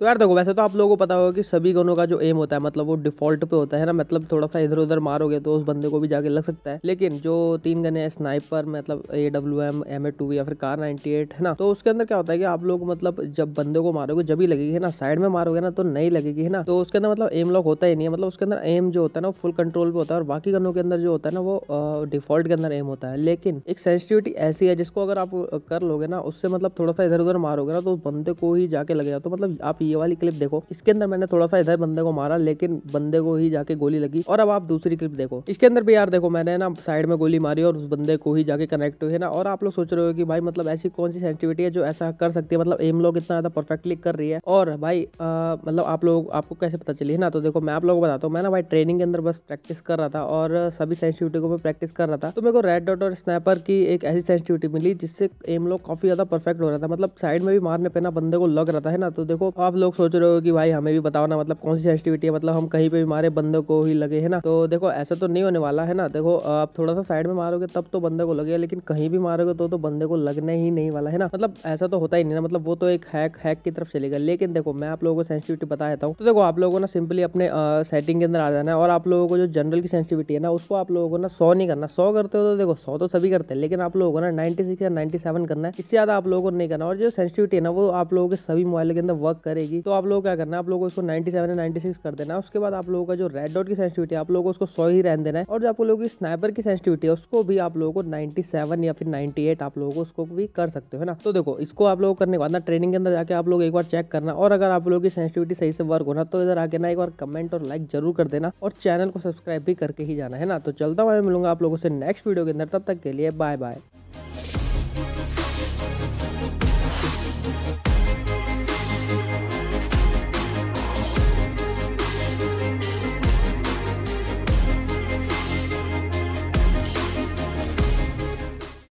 तो यार देखो वैसे तो आप लोगों को पता होगा कि सभी गनों का जो एम होता है मतलब वो डिफॉल्ट पे होता है ना मतलब थोड़ा सा इधर उधर मारोगे तो उस बंदे को भी जाके लग सकता है लेकिन जो तीन गने हैं स्नाइपर मतलब A W M M A two या फिर कार नाइनटी एट है ना तो उसके अंदर क्या होता है कि आप लोग मतलब जब बंदे को मारोगे जब भी लगेगी ना साइड में मारोगे ना तो नहीं लगेगी है ना तो उसके अंदर मतलब एम लॉक होता ही नहीं है मतलब उसके अंदर एम जो होता है ना वो फुल कंट्रोल पे होता है और बाकी गनों के अंदर जो होता है ना वो डिफॉल्ट के अंदर एम होता है लेकिन एक सेंसिटिविटी ऐसी है जिसको अगर आप कर लोगे ना उससे मतलब थोड़ा सा इधर उधर मारोगे ना तो बंदे को ही जाके लगेगा तो मतलब आप कि ये वाली क्लिप देखो इसके अंदर मैंने थोड़ा सा इधर बंदे को मारा लेकिन बंदे को ही जाके गोली लगी और अब आप दूसरी क्लिप देखो इसके अंदर भी यार देखो मैंने ना साइड में गोली मारी और उस बंदे को ही जाके कनेक्ट हुई है ना और आप लोग सोच रहे हो कि भाई मतलब ऐसी कौन सी सेंसिटिविटी है जो ऐसा कर सकती है मतलब एम लोग इतना ज्यादा परफेक्टली कर रही है और भाई मतलब आप लोग आपको कैसे पता चली है ना तो देखो मैं आप लोगों को बताता हूँ मैं ना भाई ट्रेनिंग के अंदर बस प्रैक्टिस कर रहा था और सभी सेंसिटिविटी को मैं प्रैक्टिस कर रहा था तो मेरे को रेड डॉट और स्नैपर की एक ऐसी सेंसिटिविटी मिली जिससे एम लोग काफी ज्यादा परफेक्ट हो रहा था मतलब साइड में भी मारने पे ना बंदे को लग रहा था है ना तो देखो आप आप लोग सोच रहे हो कि भाई हमें भी बताओ ना मतलब कौन सी सेंसिटिविटी है मतलब हम कहीं पे भी मारे बंदे को ही लगे है ना तो देखो ऐसा तो नहीं होने वाला है ना देखो आप थोड़ा सा साइड में मारोगे तब तो बंदे को लगेगा लेकिन कहीं भी मारोगे तो तो बंदे को लगने ही नहीं वाला है ना मतलब ऐसा तो होता ही नहीं ना मतलब वो तो एक हैक हैक की तरफ चलेगा लेकिन देखो मैं आप लोगों को सेंसिटिविटी बता देता हूँ तो देखो आप लोगों ने सिंपली अपने सेटिंग के अंदर आ जाना है और आप लोगों को जो जनरल की सेंसिटिविटी है ना उसको आप लोगों को ना सौ नहीं करना सौ करते हो तो देखो सौ तो सभी करते हैं लेकिन आप लोगों को ना नाइनटी सिक्स या नाइनटी सेवन करना है इससे ज्यादा आप लोगों को नहीं करना और जो सेंसिटिविटी है ना वो आप लोगों के सभी मोबाइल के अंदर वर्क करे रहेगी तो आप लोग क्या करना आप लोगों को इसको सेवन या सिक्स कर देना उसके बाद आप लोगों का जो रेड डॉट की सेंसिटिविटी आप लोगों को सौ ही रहने देना है और जो आप लोगों की स्नाइपर की सेंसिटिविटी है उसको भी आप लोगों को 97 या फिर 98 आप लोगों को उसको भी कर सकते हो ना तो देखो इसको आप लोग करने के बाद ना ट्रेनिंग के अंदर जाकर आप लोग एक बार चेक करना और अगर आप लोगों की सेंसिटिविटी सही से वर्क होना तो इधर आके ना एक बार कमेंट और लाइक जरूर कर देना और चैनल को सब्सक्राइब भी करके ही जाना है ना तो चलता हुआ मैं मिलूंगा आप लोगों से नेक्स्ट वीडियो के अंदर तब तक के लिए बाय बाय